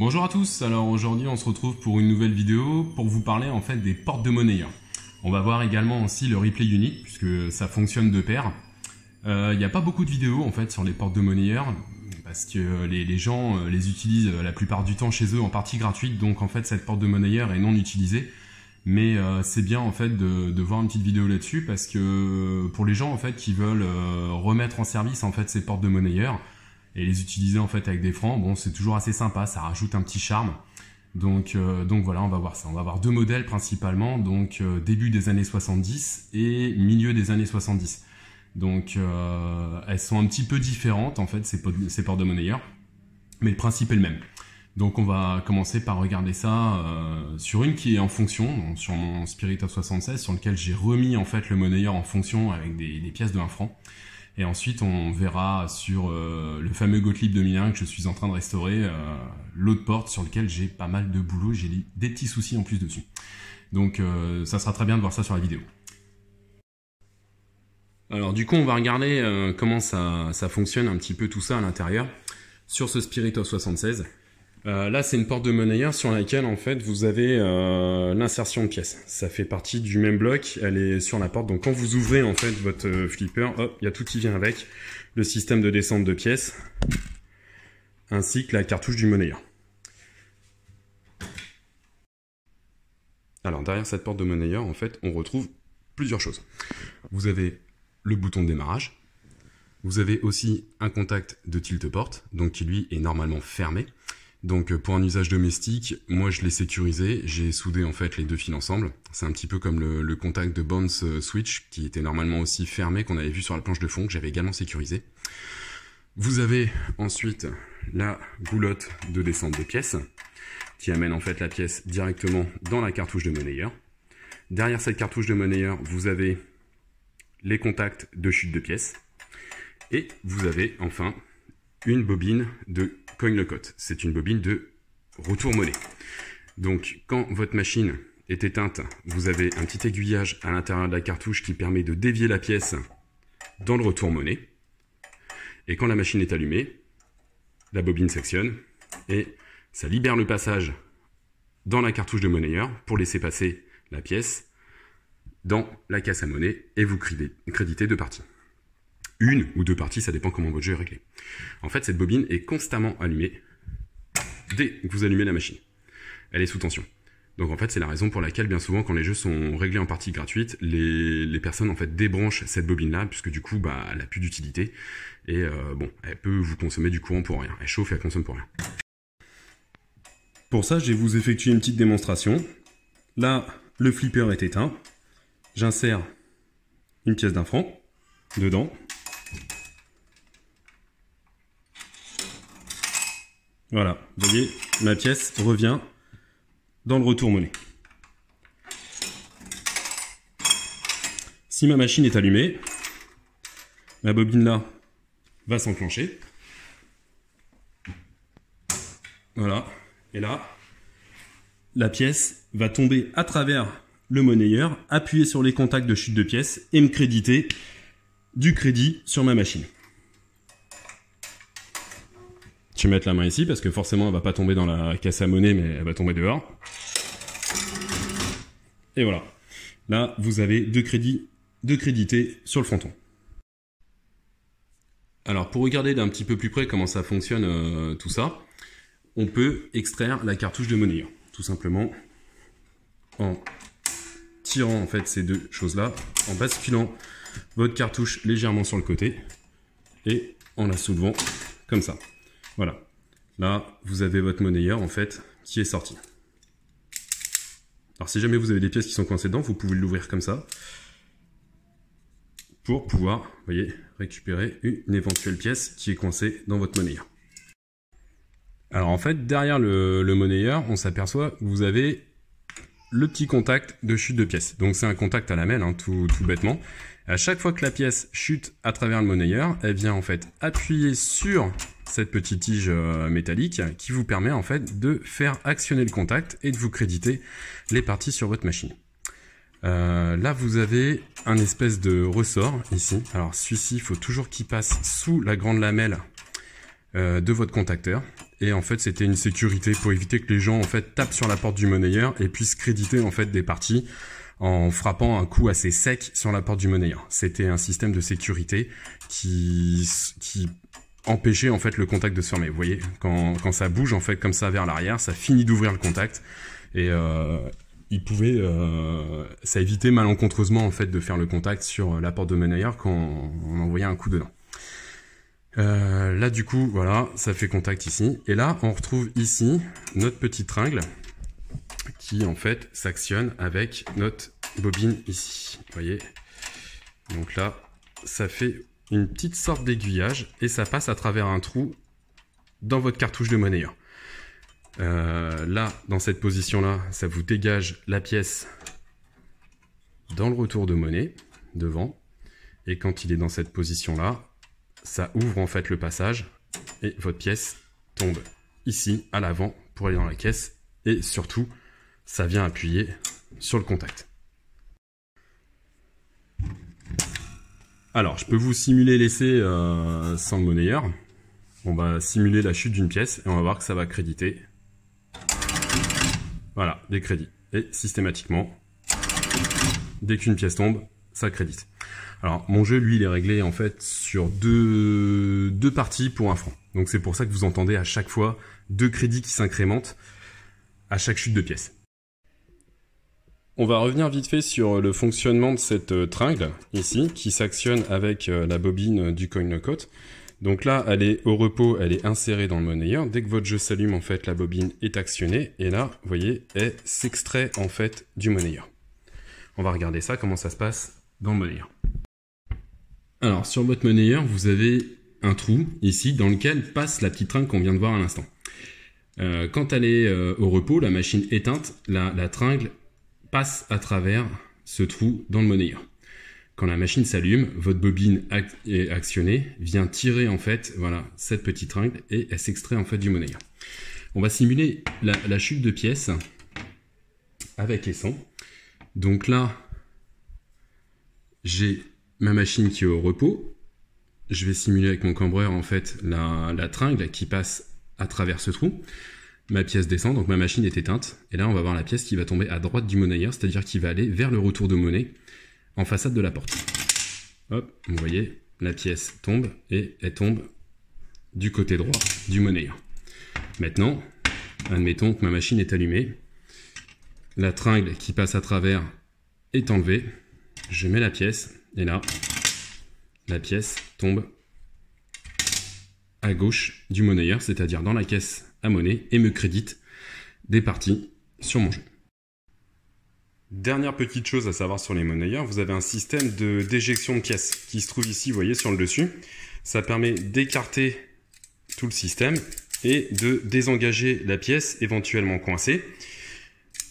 Bonjour à tous, alors aujourd'hui on se retrouve pour une nouvelle vidéo pour vous parler en fait des portes de monnaie On va voir également aussi le replay unique puisque ça fonctionne de pair. Euh, il n'y a pas beaucoup de vidéos en fait sur les portes de monnayeur parce que les, gens euh, les utilisent euh, la plupart du temps chez eux en partie gratuite donc en fait cette porte de monnayeur est non utilisée mais c'est bien en fait de, voir une petite vidéo là-dessus parce que pour les gens en fait qui veulent remettre en service en fait ces portes de monnayeur et les utiliser en fait avec des francs, bon, c'est toujours assez sympa, ça rajoute un petit charme. Donc, euh, donc voilà, on va voir ça. On va voir deux modèles principalement, donc euh, début des années 70 et milieu des années 70. Donc euh, elles sont un petit peu différentes en fait, ces, portes de monnayeur mais le principe est le même. Donc on va commencer par regarder ça sur une qui est en fonction, donc sur mon Spirit of 76, sur lequel j'ai remis en fait le monnayeur en fonction avec des, des pièces de 1 franc. Et ensuite, on verra sur euh, le fameux Gottlieb 2001 que je suis en train de restaurer, euh, l'autre porte sur lequel j'ai pas mal de boulot, j'ai des petits soucis en plus dessus. Donc euh, ça sera très bien de voir ça sur la vidéo. Alors du coup, on va regarder comment ça, ça, fonctionne un petit peu tout ça à l'intérieur sur ce of 76. Euh, là, c'est une porte de monnayeur sur laquelle en fait vous avez euh, l'insertion de pièces. Ça fait partie du même bloc. Elle est sur la porte. Donc quand vous ouvrez en fait votre euh, flipper, hop, il y a tout qui vient avec le système de descente de pièces, ainsi que la cartouche du monnayeur. Alors derrière cette porte de monnayeur, en fait, on retrouve plusieurs choses. Vous avez le bouton de démarrage. Vous avez aussi un contact de tilt-porte, donc qui lui est normalement fermé. Donc euh, pour un usage domestique, moi je l'ai sécurisé, j'ai soudé en fait les deux fils ensemble. C'est un petit peu comme le, contact de Bounce euh, Switch qui était normalement aussi fermé qu'on avait vu sur la planche de fond que j'avais également sécurisé. Vous avez ensuite la goulotte de descente de pièces qui amène en fait la pièce directement dans la cartouche de monnayeur. Derrière cette cartouche de monnayeur, vous avez les contacts de chute de pièces et vous avez enfin une bobine de coin-le-côte. C'est une bobine de retour monnaie. Donc quand votre machine est éteinte, vous avez un petit aiguillage à l'intérieur de la cartouche qui permet de dévier la pièce dans le retour monnaie. Et quand la machine est allumée, la bobine sectionne et ça libère le passage dans la cartouche de monnayeur pour laisser passer la pièce dans la casse à monnaie et vous créditez de partie une ou deux parties, ça dépend comment votre jeu est réglé. En fait, cette bobine est constamment allumée dès que vous allumez la machine. Elle est sous tension. Donc en fait, c'est la raison pour laquelle bien souvent quand les jeux sont réglés en partie gratuite, les, personnes en fait débranchent cette bobine là puisque du coup bah elle a plus d'utilité et euh, bon, elle peut vous consommer du courant pour rien. Elle chauffe et elle consomme pour rien. Pour ça, je vais vous effectuer une petite démonstration. Là, le flipper est éteint. J'insère une pièce d'un franc dedans Voilà, vous voyez, ma pièce revient dans le retour monnaie. Si ma machine est allumée, ma bobine là va s'enclencher. Voilà, et là, la pièce va tomber à travers le monnayeur, appuyer sur les contacts de chute de pièce et me créditer du crédit sur ma machine vais mettre la main ici parce que forcément elle va pas tomber dans la caisse à monnaie mais elle va tomber dehors. Et voilà. Là, vous avez deux crédits, deux crédités sur le fronton. Alors pour regarder d'un petit peu plus près comment ça fonctionne euh, tout ça, on peut extraire la cartouche de monnaie tout simplement en tirant en fait ces deux choses là, en basculant votre cartouche légèrement sur le côté et en la soulevant comme ça. Voilà. Là, vous avez votre monnayeur en fait qui est sorti. Alors si jamais vous avez des pièces qui sont coincées dedans, vous pouvez l'ouvrir comme ça pour pouvoir, voyez, récupérer une éventuelle pièce qui est coincée dans votre monnayeur. Alors en fait, derrière le, monnayeur, on s'aperçoit que vous avez le petit contact de chute de pièce. Donc c'est un contact à la main, hein, tout, tout, bêtement. À chaque fois que la pièce chute à travers le monnayeur, elle vient en fait appuyer sur cette petite tige euh, métallique qui vous permet en fait de faire actionner le contact et de vous créditer les parties sur votre machine. Euh, là, vous avez un espèce de ressort ici. Alors celui-ci, il faut toujours qu'il passe sous la grande lamelle euh, de votre contacteur. Et en fait, c'était une sécurité pour éviter que les gens en fait tapent sur la porte du monnayeur et puissent créditer en fait des parties en frappant un coup assez sec sur la porte du monnayeur. C'était un système de sécurité qui, qui empêcher en fait le contact de se fermer. Vous voyez, quand, quand ça bouge en fait comme ça vers l'arrière, ça finit d'ouvrir le contact et euh, il pouvait, euh, ça évitait malencontreusement en fait de faire le contact sur euh, la porte de meneur quand on envoyait un coup dedans. là du coup voilà ça fait contact ici et là on retrouve ici notre petit tringle qui en fait s'actionne avec notre bobine ici vous voyez donc là ça fait une petite sorte d'aiguillage et ça passe à travers un trou dans votre cartouche de monnaie. Hein. Euh, là, dans cette position-là, ça vous dégage la pièce dans le retour de monnaie, devant. Et quand il est dans cette position-là, ça ouvre en fait le passage et votre pièce tombe ici à l'avant pour aller dans la caisse. Et surtout, ça vient appuyer sur le contact. Alors, je peux vous simuler l'essai euh, sans le monnayeur. On va simuler la chute d'une pièce et on va voir que ça va créditer. Voilà, des crédits. Et systématiquement, dès qu'une pièce tombe, ça crédite. Alors, mon jeu, lui, il est réglé en fait sur deux, deux parties pour un franc. Donc c'est pour ça que vous entendez à chaque fois deux crédits qui s'incrémentent à chaque chute de pièce. On va revenir vite fait sur le fonctionnement de cette euh, tringle ici qui s'actionne avec euh, la bobine du coin lockout. Donc là, elle est au repos, elle est insérée dans le monnayeur. Dès que votre jeu s'allume, en fait, la bobine est actionnée. Et là, vous voyez, elle s'extrait en fait du monnayeur. On va regarder ça, comment ça se passe dans le monnayeur. Alors, sur votre monnayeur, vous avez un trou ici dans lequel passe la petite tringle qu'on vient de voir à l'instant. Euh, quand elle est au repos, la machine éteinte, la, la tringle passe à travers ce trou dans le monnayeur. Quand la machine s'allume, votre bobine est actionnée vient tirer en fait voilà cette petite tringle et elle s'extrait en fait du monnayeur. On va simuler la, chute de pièces avec les Donc là, j'ai ma machine qui est au repos. Je vais simuler avec mon cambreur en fait la tringle qui passe à travers ce trou ma pièce descend, donc ma machine est éteinte, et là on va voir la pièce qui va tomber à droite du monnayeur, c'est-à-dire qui va aller vers le retour de monnaie en façade de la porte. Hop, vous voyez, la pièce tombe et elle tombe du côté droit du monnayeur. Maintenant, admettons que ma machine est allumée, la tringle qui passe à travers est enlevée, je mets la pièce, et là, la pièce tombe à gauche du monnayeur, c'est-à-dire dans la caisse monnaie et me crédite des parties sur mon jeu. Dernière petite chose à savoir sur les monnayeurs, vous avez un système de déjection de pièces qui se trouve ici, vous voyez, sur le dessus. Ça permet d'écarter tout le système et de désengager la pièce éventuellement coincée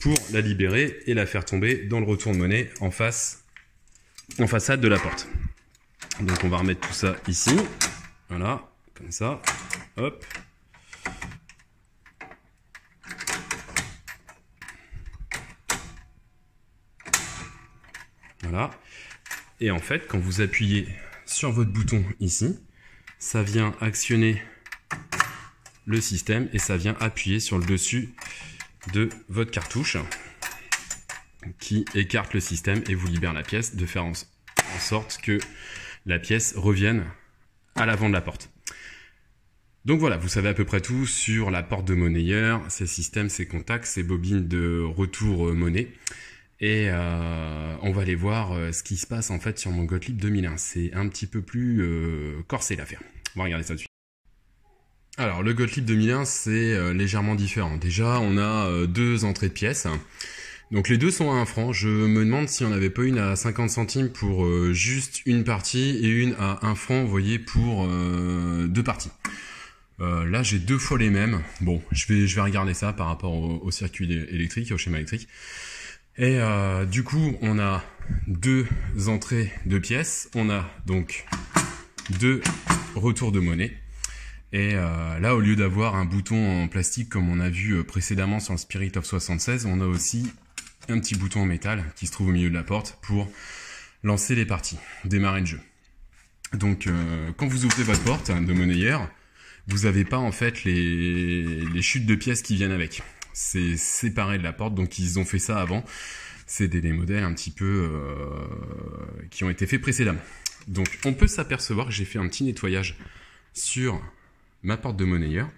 pour la libérer et la faire tomber dans le retour de monnaie en face, en façade de la porte. Donc on va remettre tout ça ici. Voilà, comme ça. Hop, Voilà. Et en fait, quand vous appuyez sur votre bouton ici, ça vient actionner le système et ça vient appuyer sur le dessus de votre cartouche qui écarte le système et vous libère la pièce de faire en, sorte que la pièce revienne à l'avant de la porte. Donc voilà, vous savez à peu près tout sur la porte de monnayeur, ses systèmes, ses contacts, ses bobines de retour euh, monnaie et euh, on va aller voir euh, ce qui se passe en fait sur mon Gottlieb 2001. C'est un petit peu plus euh, corsé l'affaire. On va regarder ça de suite. Alors le Gottlieb 2001 c'est légèrement différent. Déjà on a deux entrées de pièces. Donc les deux sont à 1 franc. Je me demande si on n'avait pas une à 50 centimes pour juste une partie et une à 1 franc, vous voyez, pour deux parties. là, j'ai deux fois les mêmes. Bon, je vais, je vais regarder ça par rapport au circuit électrique, au schéma électrique. Et euh, du coup, on a deux entrées de pièces. On a donc deux retours de monnaie. Et euh, là, au lieu d'avoir un bouton en plastique comme on a vu euh, précédemment sur le Spirit of 76, on a aussi un petit bouton en métal qui se trouve au milieu de la porte pour lancer les parties, démarrer le jeu. Donc quand vous ouvrez votre porte de monnayeur, vous n'avez pas en fait les chutes de pièces qui viennent avec c'est séparé de la porte. Donc ils ont fait ça avant. C'est des, modèles un petit peu euh, qui ont été faits précédemment. Donc on peut s'apercevoir que j'ai fait un petit nettoyage sur ma porte de monnayeur.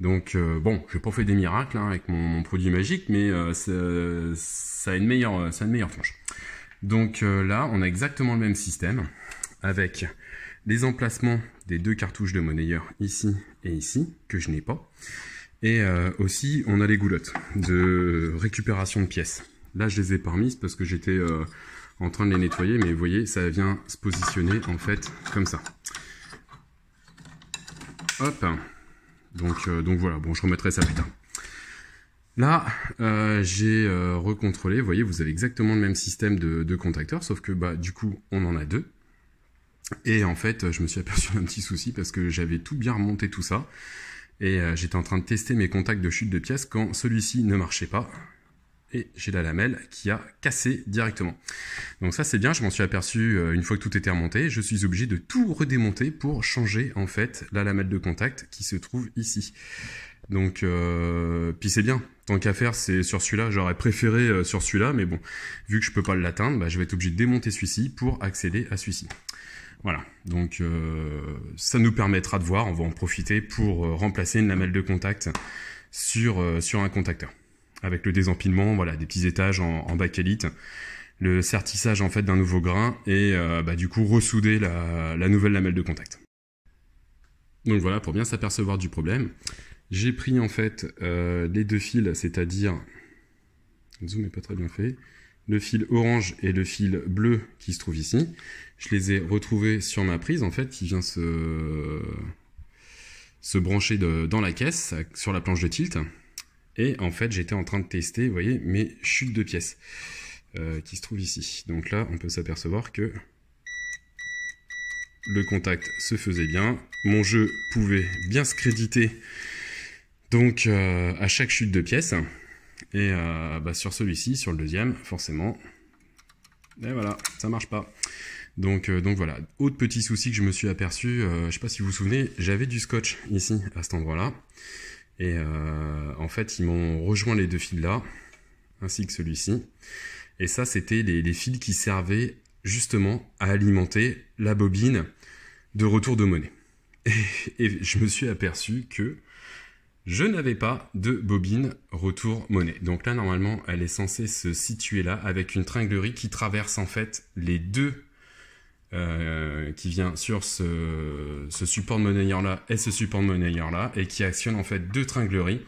Donc euh, bon, je pas fait des miracles hein, avec mon, produit magique, mais euh, ça, a une meilleure, ça meilleure tranche. Donc là, on a exactement le même système avec les emplacements des deux cartouches de monnayeur ici et ici que je n'ai pas. Et euh, aussi, on a les goulottes de récupération de pièces. Là, je les ai parmi parce que j'étais euh, en train de les nettoyer, mais vous voyez, ça vient se positionner en fait comme ça. Hop. Donc, euh, donc voilà, bon, je remettrai ça plus tard. Là, j'ai recontrôlé, vous voyez, vous avez exactement le même système de, de contacteurs, sauf que bah, du coup, on en a deux. Et en fait, je me suis aperçu d'un petit souci parce que j'avais tout bien remonté tout ça. Et euh, j'étais en train de tester mes contacts de chute de pièces quand celui-ci ne marchait pas. Et j'ai la lamelle qui a cassé directement. Donc ça c'est bien, je m'en suis aperçu euh, une fois que tout était remonté. Je suis obligé de tout redémonter pour changer en fait la lamelle de contact qui se trouve ici. Donc, euh, puis c'est bien. Tant qu'à faire, c'est sur celui-là. J'aurais préféré sur celui-là, mais bon, vu que je peux pas l'atteindre, bah, je vais être obligé de démonter celui-ci pour accéder à celui-ci. Voilà, donc euh, ça nous permettra de voir, on va en profiter pour euh, remplacer une lamelle de contact sur, euh, sur un contacteur. Avec le désempilement, voilà, des petits étages en, en bakélite, le sertissage en fait d'un nouveau grain et bah, du coup ressouder la, la nouvelle lamelle de contact. Donc voilà, pour bien s'apercevoir du problème, j'ai pris en fait les deux fils, c'est-à-dire... zoom n'est pas très bien fait le fil orange et le fil bleu qui se trouvent ici. Je les ai retrouvés sur ma prise, en fait, qui vient se, se brancher dans la caisse, sur la planche de tilt. Et en fait, j'étais en train de tester, voyez, mes chutes de pièces euh, qui se trouvent ici. Donc là, on peut s'apercevoir que le contact se faisait bien. Mon jeu pouvait bien se créditer donc euh, à chaque chute de pièces. Et euh, bah sur celui-ci, sur le deuxième, forcément, et voilà, ça marche pas. Donc, euh, donc voilà, autre petit souci que je me suis aperçu, euh, je sais pas si vous vous souvenez, j'avais du scotch ici, à cet endroit-là. Et euh, en fait, ils m'ont rejoint les deux fils là, ainsi que celui-ci. Et ça, c'était les, fils qui servaient justement à alimenter la bobine de retour de monnaie. et je me suis aperçu que je n'avais pas de bobine retour monnaie. Donc là, normalement, elle est censée se situer là avec une tringlerie qui traverse en fait les deux euh, qui vient sur ce, support de monnayeur là et ce support de monnayeur là et qui actionne en fait deux tringleries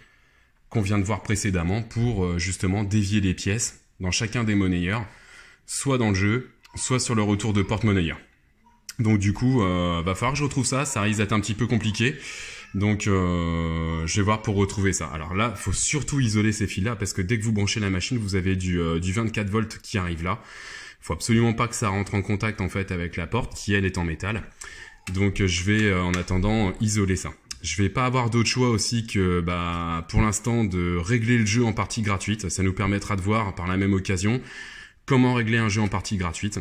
qu'on vient de voir précédemment pour euh, justement dévier les pièces dans chacun des monnayeurs, soit dans le jeu, soit sur le retour de porte-monnayeur. Donc du coup, euh, va falloir que je retrouve ça, ça risque d'être un petit peu compliqué. Donc, euh, je vais voir pour retrouver ça. Alors là, il faut surtout isoler ces fils-là parce que dès que vous branchez la machine, vous avez du, 24 euh, volts qui arrive là. Faut absolument pas que ça rentre en contact en fait avec la porte qui elle est en métal. Donc, je vais euh, en attendant isoler ça. Je vais pas avoir d'autre choix aussi que, bah, pour l'instant, de régler le jeu en partie gratuite. Ça nous permettra de voir par la même occasion comment régler un jeu en partie gratuite.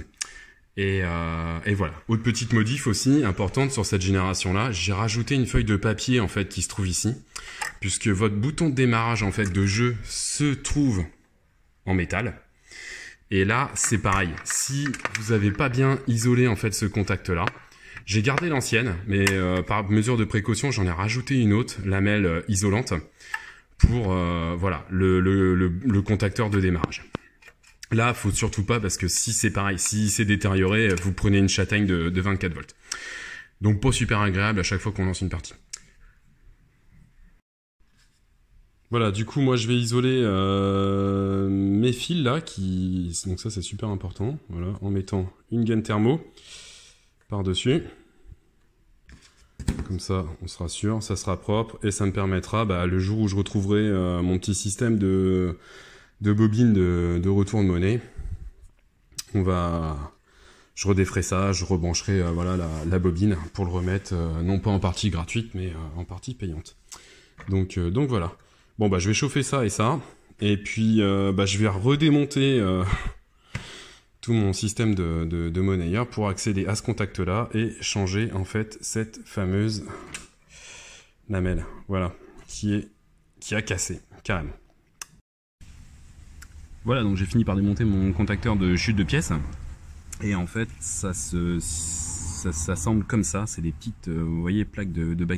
Euh, et, voilà. Autre petite modif aussi importante sur cette génération-là, j'ai rajouté une feuille de papier en fait qui se trouve ici, puisque votre bouton de démarrage en fait de jeu se trouve en métal. Et là, c'est pareil. Si vous n'avez pas bien isolé en fait ce contact-là, j'ai gardé l'ancienne, mais euh, par mesure de précaution, j'en ai rajouté une autre lamelle euh, isolante pour voilà le contacteur de démarrage. Là, faut surtout pas parce que si c'est pareil, si c'est détérioré, vous prenez une châtaigne de, 24 volts. Donc pas super agréable à chaque fois qu'on lance une partie. Voilà, du coup, moi, je vais isoler euh, mes fils là, qui donc ça c'est super important, voilà, en mettant une gaine thermo par dessus. Comme ça, on sera sûr, ça sera propre et ça me permettra, bah, le jour où je retrouverai euh, mon petit système de de bobine de, retour de monnaie. On va, je redéferai ça, je rebrancherai euh, voilà la, bobine pour le remettre euh, non pas en partie gratuite mais euh, en partie payante. Donc donc voilà. Bon bah je vais chauffer ça et ça et puis bah, je vais redémonter tout mon système de, monnaie pour accéder à ce contact là et changer en fait cette fameuse lamelle voilà qui est qui a cassé carrément. Voilà, donc j'ai fini par démonter mon contacteur de chute de pièces. Et en fait, ça se, ça, semble comme ça. C'est des petites, euh, voyez, plaques de, de,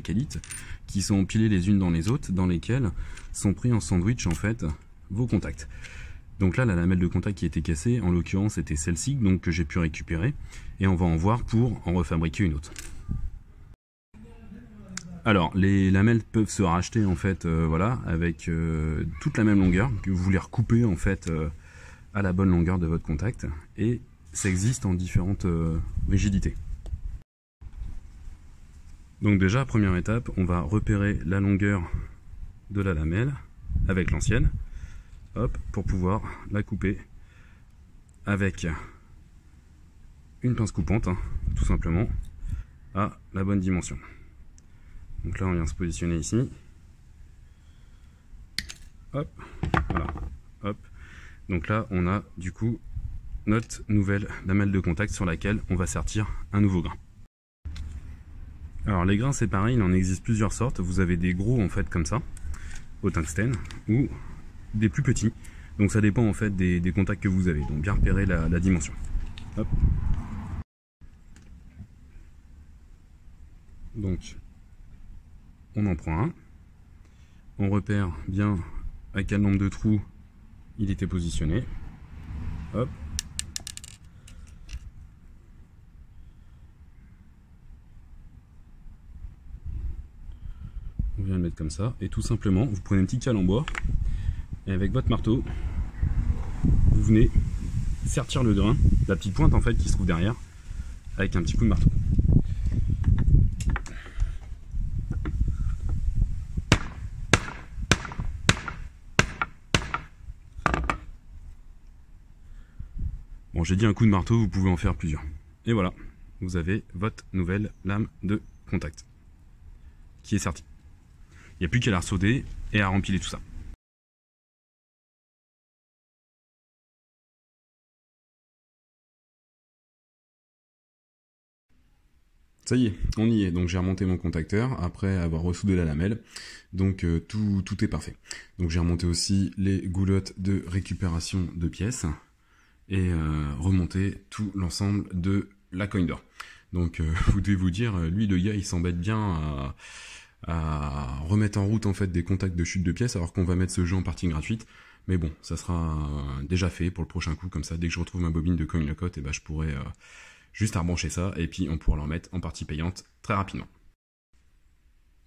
qui sont empilées les unes dans les autres, dans lesquelles sont pris en sandwich en fait vos contacts. Donc là, la lamelle de contact qui était cassée, en l'occurrence, c'était celle-ci, donc que j'ai pu récupérer, et on va en voir pour en refabriquer une autre. Alors, les lamelles peuvent se racheter en fait, euh, voilà, avec euh, toute la même longueur, que vous voulez recouper en fait euh, à la bonne longueur de votre contact, et ça existe en différentes rigidités. Donc déjà, première étape, on va repérer la longueur de la lamelle avec l'ancienne, hop, pour pouvoir la couper avec une pince coupante, hein, tout simplement, à la bonne dimension. Donc là, on vient se positionner ici. Hop, voilà, hop. Donc là, on a du coup notre nouvelle lamelle de contact sur laquelle on va sortir un nouveau grain. Alors les grains c'est pareil, il en existe plusieurs sortes. Vous avez des gros en fait comme ça, au tungstène, ou des plus petits. Donc ça dépend en fait des, contacts que vous avez. Donc bien repérer la, la dimension. Hop. Donc on en prend un. On repère bien à quel nombre de trous il était positionné. On vient le mettre comme ça. Et tout simplement, vous prenez un petit en bois, et avec votre marteau, vous venez sertir le grain, la petite pointe en fait qui se trouve derrière, avec un petit coup de marteau. Bon, j'ai dit un coup de marteau, vous pouvez en faire plusieurs. Et voilà, vous avez votre nouvelle lame de contact qui est sortie. Il n'y a plus qu'à la ressauder et à remplir tout ça. Ça y est, on y est. Donc j'ai remonté mon contacteur après avoir ressoudé la lamelle. Donc euh, tout, tout est parfait. Donc j'ai remonté aussi les goulottes de récupération de pièces et euh, remonter tout l'ensemble de la coin d'or. Donc euh, vous devez vous dire, euh, lui le gars il s'embête bien à, remettre en route en fait des contacts de chute de pièces alors qu'on va mettre ce jeu en partie gratuite. Mais bon, ça sera déjà fait pour le prochain coup, comme ça dès que je retrouve ma bobine de coin cote, et eh ben je pourrais juste à rebrancher ça et puis on pourra l'en mettre en partie payante très rapidement.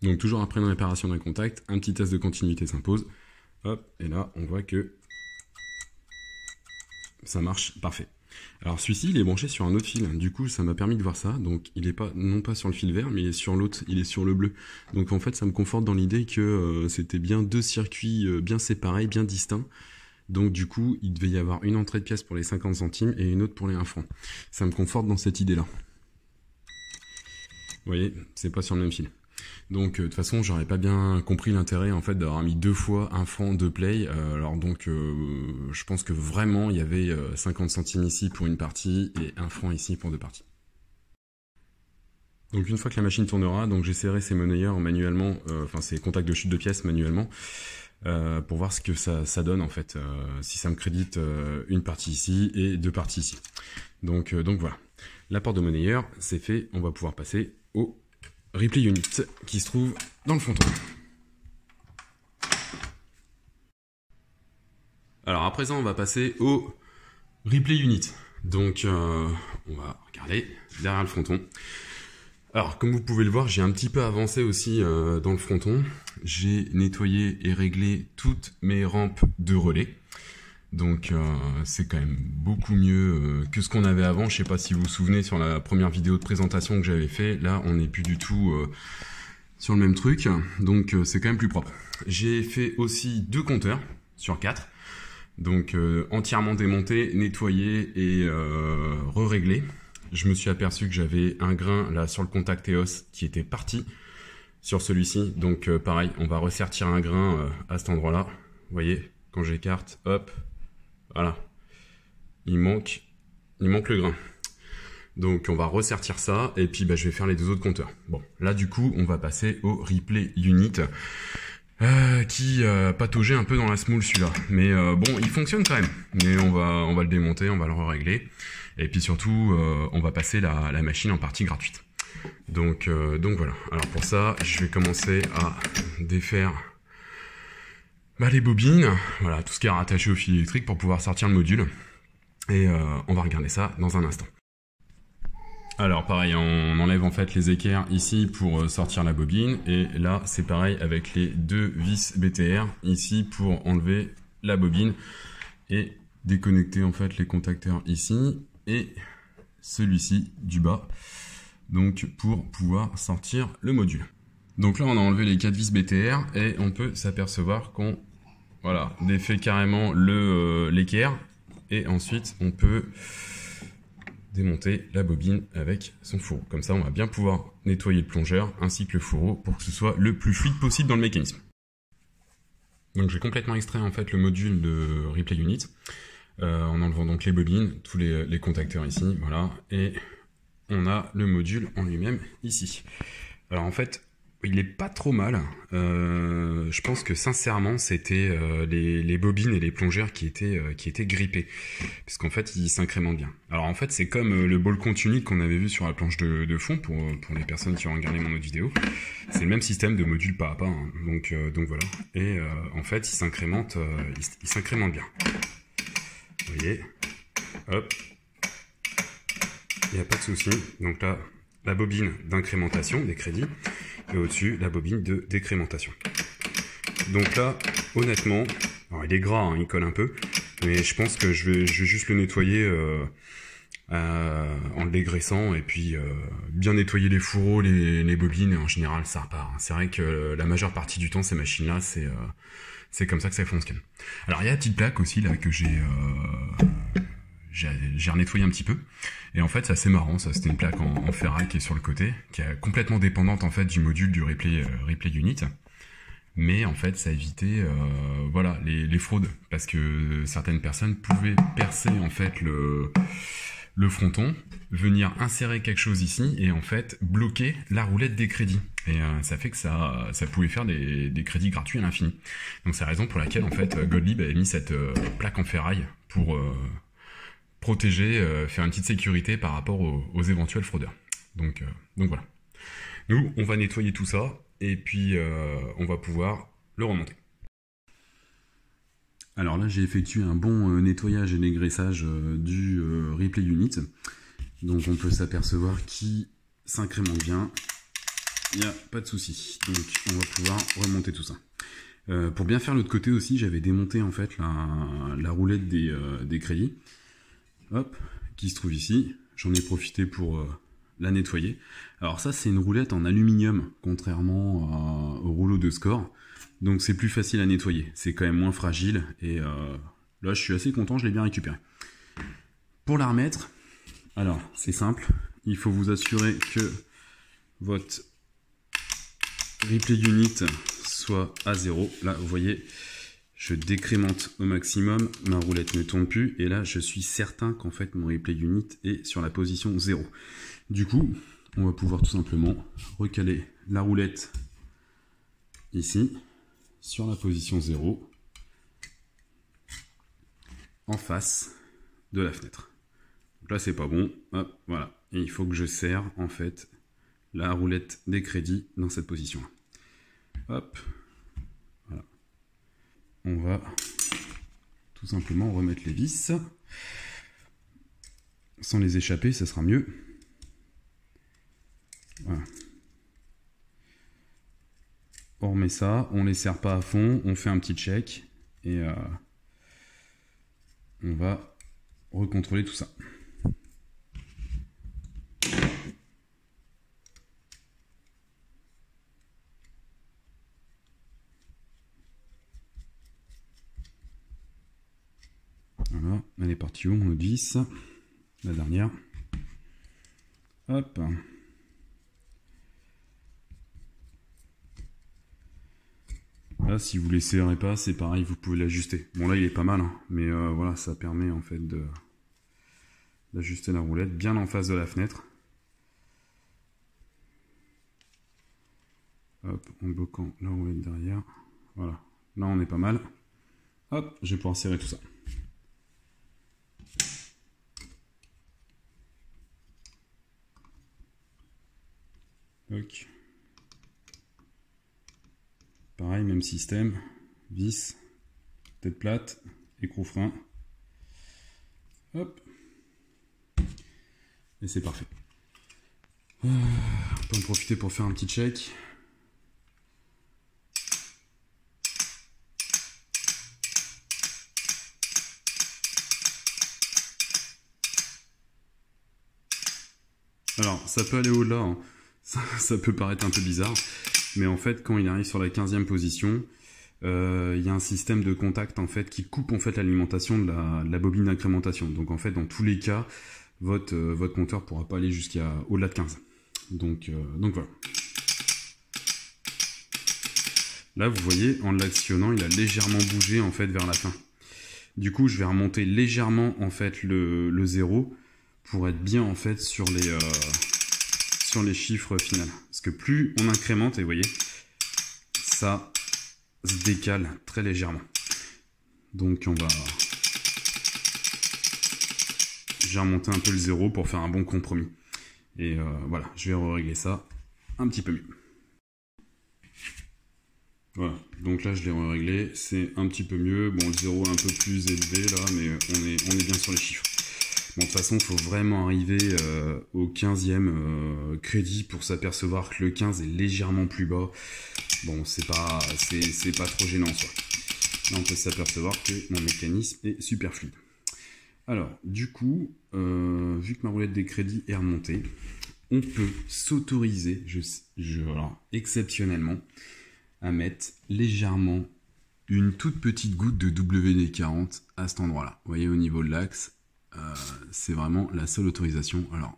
Donc toujours après la réparation d'un contact, un petit test de continuité s'impose. Hop, et là on voit que ça marche, parfait. Alors celui-ci, il est branché sur un autre fil. Du coup, ça m'a permis de voir ça. Donc il est pas non pas sur le fil vert, mais il est sur l'autre, il est sur le bleu. Donc en fait, ça me conforte dans l'idée que euh, c'était bien deux circuits euh, bien séparés, bien distincts. Donc du coup, il devait y avoir une entrée de pièce pour les 50 centimes et une autre pour les 1 franc. Ça me conforte dans cette idée-là. Vous voyez, c'est pas sur le même fil. Donc euh, de toute façon, j'aurais pas bien compris l'intérêt en fait d'avoir mis deux fois un franc de play. Euh, alors donc, euh, je pense que vraiment il y avait 50 centimes ici pour une partie et un franc ici pour deux parties. Donc une fois que la machine tournera, donc j'essaierai ces monnayeurs manuellement, enfin ces contacts de chute de pièces manuellement. pour voir ce que ça, donne en fait, si ça me crédite une partie ici et deux parties ici. Donc, donc voilà. L'apport de monnayeur, c'est fait, on va pouvoir passer au replay Unit qui se trouve dans le fronton. Alors à présent, on va passer au replay Unit. Donc euh, on va regarder derrière le fronton. Alors comme vous pouvez le voir, j'ai un petit peu avancé aussi euh, dans le fronton. J'ai nettoyé et réglé toutes mes rampes de relais. Donc euh, c'est quand même beaucoup mieux euh, que ce qu'on avait avant. Je sais pas si vous vous souvenez sur la première vidéo de présentation que j'avais fait. Là, on n'est plus du tout euh, sur le même truc. Donc c'est quand même plus propre. J'ai fait aussi deux compteurs sur quatre. Donc entièrement démonté, nettoyé et re-réglé. Je me suis aperçu que j'avais un grain là sur le contact EOS qui était parti sur celui-ci. Donc pareil, on va ressortir un grain à cet endroit-là. Vous voyez, quand j'écarte, hop, voilà. Il manque, il manque le grain. Donc on va ressortir ça et puis bah, je vais faire les deux autres compteurs. Bon, là du coup on va passer au replay unit euh, qui euh, pataugeait un peu dans la smoule celui-là. Mais euh, bon, il fonctionne quand même. Mais on va, on va le démonter, on va le régler. Et puis surtout, euh, on va passer la, la, machine en partie gratuite. Donc, donc voilà. Alors pour ça, je vais commencer à défaire bah, les bobines, voilà, tout ce qui est rattaché au fil électrique pour pouvoir sortir le module. Et euh, on va regarder ça dans un instant. Alors pareil, on enlève en fait les équerres ici pour euh, sortir la bobine et là c'est pareil avec les deux vis BTR ici pour enlever la bobine et déconnecter en fait les contacteurs ici et celui-ci du bas donc pour pouvoir sortir le module. Donc là on a enlevé les quatre vis BTR et on peut s'apercevoir qu'on voilà, défait carrément le euh, l'équerre. Et ensuite, on peut démonter la bobine avec son fourreau. Comme ça, on va bien pouvoir nettoyer le plongeur ainsi que le fourreau pour que ce soit le plus fluide possible dans le mécanisme. Donc j'ai complètement extrait en fait le module de replay unit euh, en enlevant donc les bobines, tous les, les, contacteurs ici, voilà, et on a le module en lui-même ici. Alors en fait, il est pas trop mal. Euh, je pense que sincèrement, c'était euh, les, bobines et les plongeurs qui étaient euh, qui étaient grippés, parce qu'en fait, il s'incrémente bien. Alors en fait, c'est comme le bol con unique qu'on avait vu sur la planche de, fond pour, les personnes qui ont regardé mon autre vidéo. C'est le même système de module pas à pas. Hein. Donc donc voilà. Et en fait, il s'incrémente il bien. Vous voyez, hop, il n'y a pas de souci. Donc là, la bobine d'incrémentation des crédits et au-dessus la bobine de décrémentation. Donc là, honnêtement, il est gras, hein, il colle un peu, mais je pense que je vais, juste le nettoyer euh, euh, en le dégraissant et puis euh, bien nettoyer les fourreaux, les, bobines, et en général ça repart. Hein. C'est vrai que la majeure partie du temps, ces machines-là, c'est c'est comme ça que ça fonctionne. Alors il y a la petite plaque aussi là que j'ai j'ai nettoyé un petit peu. Et en fait, ça, c'est marrant. Ça, c'était une plaque en, ferraille qui est sur le côté, qui est complètement dépendante en fait du module du replay, euh, replay unit. Mais en fait, ça évitait euh, voilà les, fraudes parce que certaines personnes pouvaient percer en fait le le fronton, venir insérer quelque chose ici et en fait bloquer la roulette des crédits. Et euh, ça fait que ça, ça pouvait faire des, crédits gratuits à l'infini. Donc c'est la raison pour laquelle en fait Godlib avait mis cette plaque en ferraille pour protéger, euh, faire une petite sécurité par rapport aux, éventuels fraudeurs. Donc, euh, donc voilà. Nous, on va nettoyer tout ça et puis euh, on va pouvoir le remonter. Alors là, j'ai effectué un bon nettoyage et dégraissage du replay unit. Donc on peut s'apercevoir qu'il s'incrémente bien. Il n'y a pas de souci. Donc on va pouvoir remonter tout ça. pour bien faire l'autre côté aussi, j'avais démonté en fait la, roulette des crédits qui se trouve ici. J'en ai profité pour euh, la nettoyer. Alors ça, c'est une roulette en aluminium, contrairement euh, au rouleau de score. Donc c'est plus facile à nettoyer. C'est quand même moins fragile. Et euh, là, je suis assez content, je l'ai bien récupéré. Pour la remettre, alors c'est simple. Il faut vous assurer que votre replay unit soit à zéro Là, vous voyez, je décrémente au maximum, ma roulette ne tourne plus, et là je suis certain qu'en fait mon replay unit est sur la position 0. Du coup, on va pouvoir tout simplement recaler la roulette ici, sur la position 0, en face de la fenêtre. là c'est pas bon, hop, voilà. Et il faut que je serre en fait la roulette des crédits dans cette position Hop, on va tout simplement remettre les vis. Sans les échapper, ça sera mieux. Voilà. On remet ça, on les serre pas à fond, on fait un petit check et euh, on va recontrôler tout ça. Partie parti où on vis. La dernière. Hop. Là, si vous ne les serrez pas, c'est pareil, vous pouvez l'ajuster. Bon, là, il est pas mal, hein. mais euh, voilà, ça permet en fait de d'ajuster la roulette bien en face de la fenêtre. Hop, en bloquant la roulette derrière. Voilà, là, on est pas mal. Hop, je vais pouvoir serrer tout ça. Pareil, même système. Vis, tête plate, écrou frein. Hop. Et c'est parfait. On peut en profiter pour faire un petit check. Alors, ça peut aller au-delà. Hein. Ça, peut paraître un peu bizarre, mais en fait, quand il arrive sur la 15e position, euh, il y a un système de contact en fait qui coupe en fait l'alimentation de la, bobine d'incrémentation. Donc en fait, dans tous les cas, votre, compteur votre compteur pourra pas aller jusqu'à au-delà de 15. Euh, donc, voilà. Là, vous voyez, en l'actionnant, il a légèrement bougé en fait vers la fin. Du coup, je vais remonter légèrement en fait le, le 0 pour être bien en fait sur les euh, les chiffres final Parce que plus on incrémente, et voyez, ça se décale très légèrement. Donc on va... J'ai remonté un peu le zéro pour faire un bon compromis. Et euh, voilà, je vais régler ça un petit peu mieux. Voilà, donc là je l'ai réglé, c'est un petit peu mieux. Bon, le zéro un peu plus élevé là, mais on est, on est bien sur les chiffres de toute façon, il faut vraiment arriver euh, au 15e euh, crédit pour s'apercevoir que le 15 est légèrement plus bas. Bon, c'est pas, pas trop gênant en soi. Là, on peut s'apercevoir que mon mécanisme est super fluide. Alors, du coup, euh, vu que ma roulette des crédits est remontée, on peut s'autoriser, je, je, exceptionnellement, à mettre légèrement une toute petite goutte de WD-40 à cet endroit-là. Vous voyez, au niveau de l'axe, euh, c'est vraiment la seule autorisation. Alors,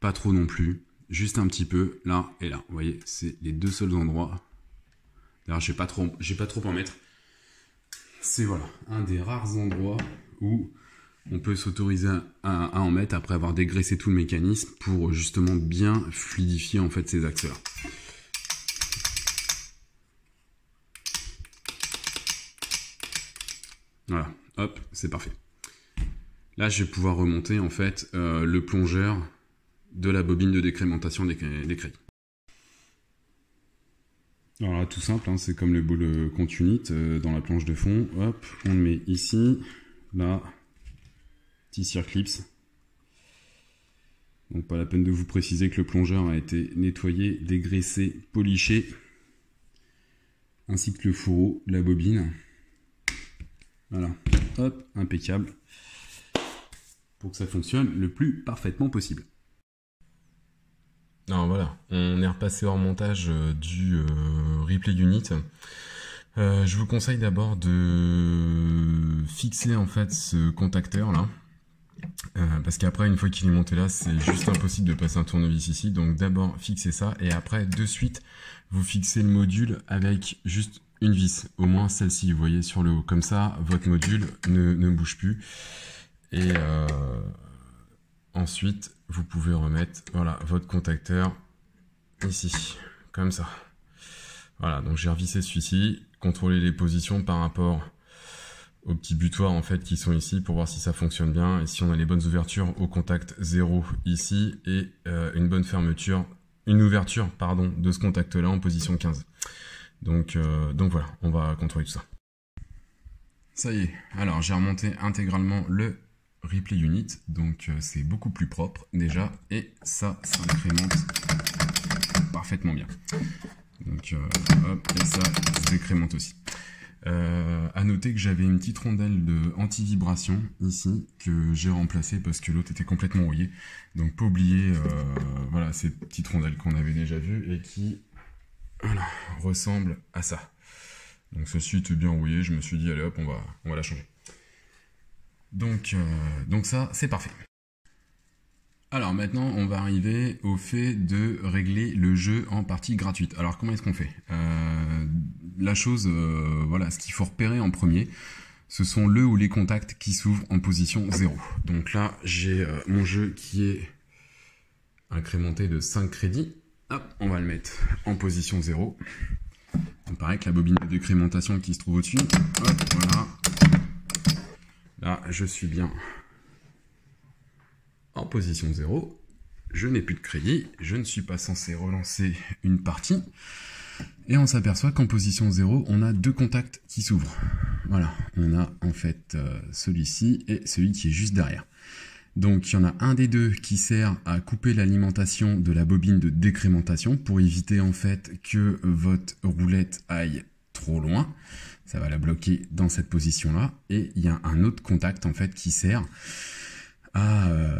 pas trop non plus, juste un petit peu, là et là. Vous voyez, c'est les deux seuls endroits. D'ailleurs, je pas trop, j'ai pas trop en mettre. C'est voilà, un des rares endroits où on peut s'autoriser à, à, en mettre après avoir dégraissé tout le mécanisme pour justement bien fluidifier en fait ces acteurs. Voilà, hop, c'est parfait. Là, je vais pouvoir remonter en fait euh, le plongeur de la bobine de décrémentation des, des Alors tout simple, hein, c'est comme le boule euh, unit euh, dans la planche de fond. Hop, on le met ici, là, petit circlips. Donc pas la peine de vous préciser que le plongeur a été nettoyé, dégraissé, poliché, ainsi que le fourreau, la bobine. Voilà, hop, impeccable pour que ça fonctionne le plus parfaitement possible. Alors voilà, on est repassé hors montage euh, du euh, replay unit. Euh, je vous conseille d'abord de fixer en fait ce contacteur là. parce qu'après, une fois qu'il est monté là, c'est juste impossible de passer un tournevis ici. Donc d'abord, fixez ça. Et après, de suite, vous fixez le module avec juste une vis. Au moins celle-ci, vous voyez sur le haut. Comme ça, votre module ne bouge plus. Et euh, ensuite, vous pouvez remettre voilà, votre contacteur ici, comme ça. Voilà, donc j'ai revissé celui-ci, contrôler les positions par rapport aux petits butoirs en fait qui sont ici pour voir si ça fonctionne bien et si on a les bonnes ouvertures au contact 0 ici et euh, une bonne fermeture, une ouverture pardon de ce contact là en position 15. Donc, euh, donc voilà, on va contrôler tout ça. Ça y est, alors j'ai remonté intégralement le replay unit, donc euh, c'est beaucoup plus propre déjà, et ça, s'incrémente parfaitement bien. Donc euh, hop, et ça, décrémente aussi. Euh, à noter que j'avais une petite rondelle de anti-vibration ici que j'ai remplacée parce que l'autre était complètement rouillée. Donc pas oublier voilà ces petite rondelles qu'on avait déjà vue et qui voilà, ressemble à ça. Donc ceci était bien rouillé, je me suis dit allez hop on va on va la changer. Donc, euh, donc ça, c'est parfait. Alors maintenant, on va arriver au fait de régler le jeu en partie gratuite. Alors comment est-ce qu'on fait euh, La chose, euh, voilà, ce qu'il faut repérer en premier, ce sont le ou les contacts qui s'ouvrent en position 0. Donc là, j'ai mon jeu qui est incrémenté de 5 crédits. Hop, on va le mettre en position 0. pareil que la bobine de décrémentation qui se trouve au-dessus. Hop, voilà, Là, ah, je suis bien en position 0. Je n'ai plus de crédit. Je ne suis pas censé relancer une partie. Et on s'aperçoit qu'en position 0, on a deux contacts qui s'ouvrent. Voilà, on a en fait euh, celui-ci et celui qui est juste derrière. Donc il y en a un des deux qui sert à couper l'alimentation de la bobine de décrémentation pour éviter en fait que votre roulette aille trop loin ça va la bloquer dans cette position-là. Et il y a un autre contact en fait qui sert à euh,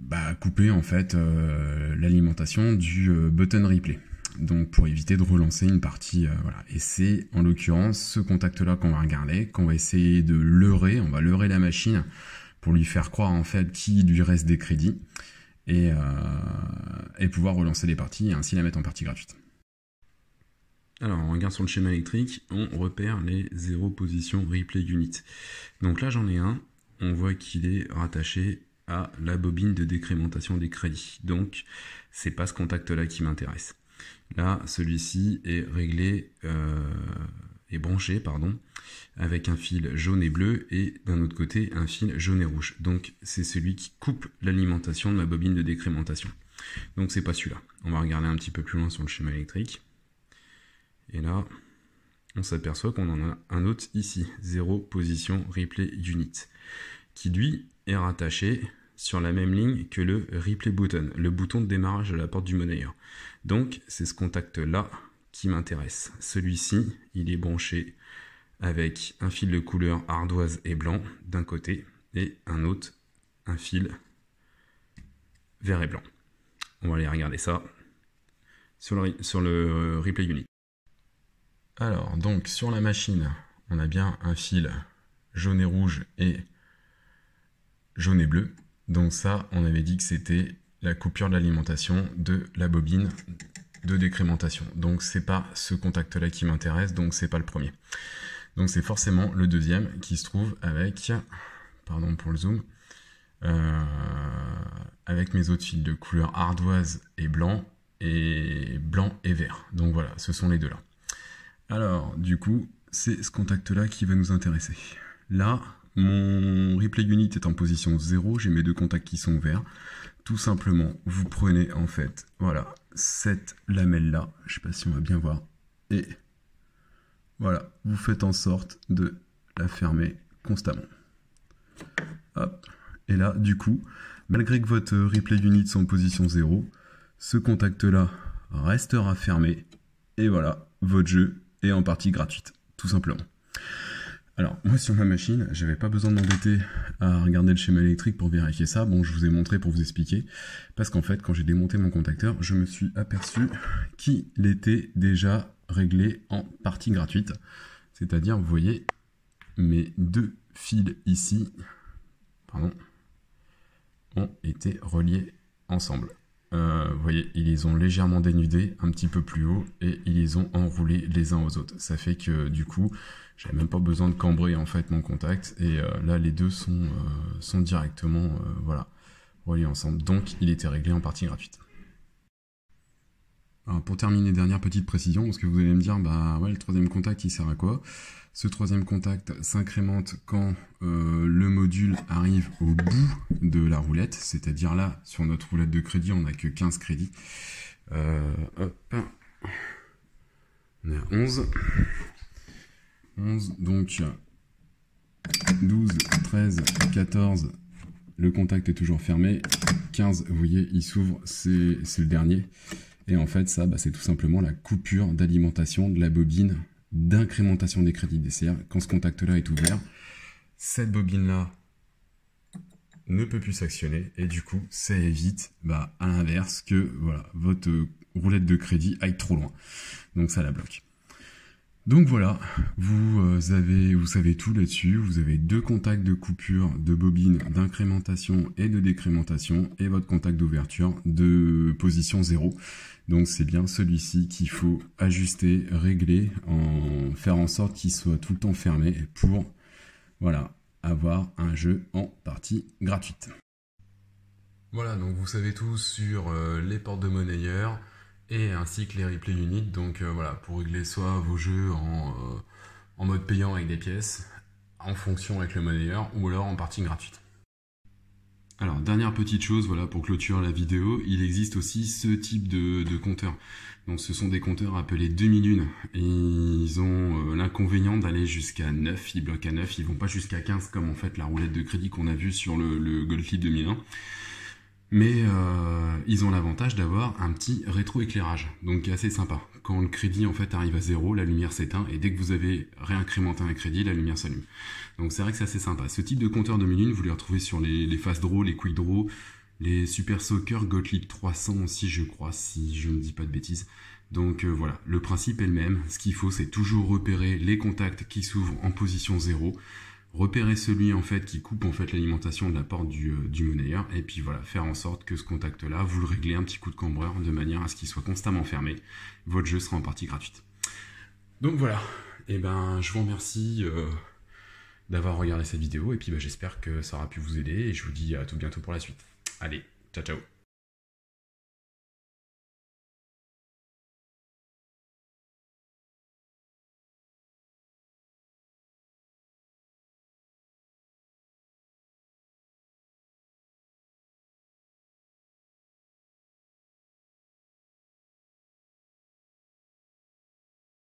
bah, couper en fait euh, l'alimentation du euh, button replay. Donc pour éviter de relancer une partie, Et c'est en l'occurrence ce contact-là qu'on va regarder, qu'on va essayer de leurrer, on va leurrer la machine pour lui faire croire en fait qu'il lui reste des crédits et, et pouvoir relancer les parties et ainsi la mettre en partie gratuite. Alors, on regarde sur le schéma électrique, on repère les zéro positions replay unit. Donc là, j'en ai un. On voit qu'il est rattaché à la bobine de décrémentation des crédits. Donc, c'est pas ce contact-là qui m'intéresse. Là, celui-ci est réglé, euh, est branché, pardon, avec un fil jaune et bleu et d'un autre côté un fil jaune et rouge. Donc, c'est celui qui coupe l'alimentation de ma bobine de décrémentation. Donc, c'est pas celui-là. On va regarder un petit peu plus loin sur le schéma électrique. Et là, on s'aperçoit qu'on en a un autre ici, 0 position replay unit, qui lui est rattaché sur la même ligne que le replay button, le bouton de démarrage de la porte du monnayeur. Donc c'est ce contact là qui m'intéresse. Celui-ci, il est branché avec un fil de couleur ardoise et blanc d'un côté et un autre, un fil vert et blanc. On va aller regarder ça sur le, sur le replay unit. Alors, donc, sur la machine, on a bien un fil jaune et rouge et jaune et bleu. Donc ça, on avait dit que c'était la coupure de l'alimentation de la bobine de décrémentation. Donc c'est pas ce contact-là qui m'intéresse, donc c'est pas le premier. Donc c'est forcément le deuxième qui se trouve avec, pardon pour le zoom, euh, avec mes autres fils de couleur ardoise et blanc et blanc et vert. Donc voilà, ce sont les deux là. Alors, du coup, c'est ce contact-là qui va nous intéresser. Là, mon replay unit est en position 0, j'ai mes deux contacts qui sont ouverts. Tout simplement, vous prenez en fait, voilà, cette lamelle-là, je ne sais pas si on va bien voir, et voilà, vous faites en sorte de la fermer constamment. Hop. Et là, du coup, malgré que votre replay unit soit en position 0, ce contact-là restera fermé, et voilà, votre jeu et en partie gratuite, tout simplement. Alors, moi sur ma machine, j'avais pas besoin de m'embêter à regarder le schéma électrique pour vérifier ça. Bon, je vous ai montré pour vous expliquer. Parce qu'en fait, quand j'ai démonté mon contacteur, je me suis aperçu qu'il était déjà réglé en partie gratuite. C'est-à-dire, vous voyez, mes deux fils ici, pardon, ont été reliés ensemble. Euh, vous voyez, ils les ont légèrement dénudés un petit peu plus haut et ils les ont enroulés les uns aux autres. Ça fait que du coup, j'avais même pas besoin de cambrer en fait mon contact et euh, là les deux sont, euh, sont directement voilà, reliés ensemble. Donc il était réglé en partie gratuite pour terminer, dernière petite précision, parce que vous allez me dire, bah ouais, le troisième contact, il sert à quoi Ce troisième contact s'incrémente quand euh, le module arrive au bout de la roulette, c'est-à-dire là, sur notre roulette de crédit, on n'a que 15 crédits. Euh, on est à 11. 11, donc 12, 13, 14, le contact est toujours fermé. 15, vous voyez, il s'ouvre, c'est le dernier. Et en fait, ça, bah, c'est tout simplement la coupure d'alimentation de la bobine d'incrémentation des crédits DCR. Quand ce contact-là est ouvert, cette bobine-là ne peut plus s'actionner et du coup, ça évite bah, à l'inverse que voilà, votre roulette de crédit aille trop loin. Donc ça la bloque. Donc voilà, vous euh, avez, savez tout là-dessus. Vous avez deux contacts de coupure, de bobine, d'incrémentation et de décrémentation, et votre contact d'ouverture de position 0. Donc c'est bien celui-ci qu'il faut ajuster, régler, en faire en sorte qu'il soit tout le temps fermé pour, voilà, avoir un jeu en partie gratuite. Voilà, donc vous savez tout sur euh, les portes de monnayeur et ainsi que les replay units. Donc euh, voilà, pour régler soit vos jeux en, euh, en, mode payant avec des pièces, en fonction avec le monnayeur, ou alors en partie gratuite. Alors, dernière petite chose, voilà, pour clôturer la vidéo, il existe aussi ce type de, de compteurs. Donc, ce sont des compteurs appelés demi et Ils ont euh, l'inconvénient d'aller jusqu'à 9, ils bloquent à 9, ils vont pas jusqu'à 15, comme en fait la roulette de crédit qu'on a vue sur le, le 2001. Mais euh, ils ont l'avantage d'avoir un petit rétroéclairage, donc assez sympa. Quand le crédit en fait arrive à zéro, la lumière s'éteint et dès que vous avez réincrémenté un crédit, la lumière s'allume. Donc c'est vrai que c'est assez sympa. Ce type de compteur de minutes, vous les retrouvez sur les, fast draw, les quick draw, les Super Soccer Gottlieb 300 aussi, je crois, si je ne dis pas de bêtises. Donc euh, voilà, le principe est le même. Ce qu'il faut, c'est toujours repérer les contacts qui s'ouvrent en position zéro repérer celui en fait qui coupe en fait l'alimentation de la porte du, euh, monnayeur et puis voilà faire en sorte que ce contact là vous le réglez un petit coup de cambreur de manière à ce qu'il soit constamment fermé votre jeu sera en partie gratuite donc voilà et eh ben je vous remercie euh, d'avoir regardé cette vidéo et puis bah, j'espère que ça aura pu vous aider et je vous dis à tout bientôt pour la suite allez ciao ciao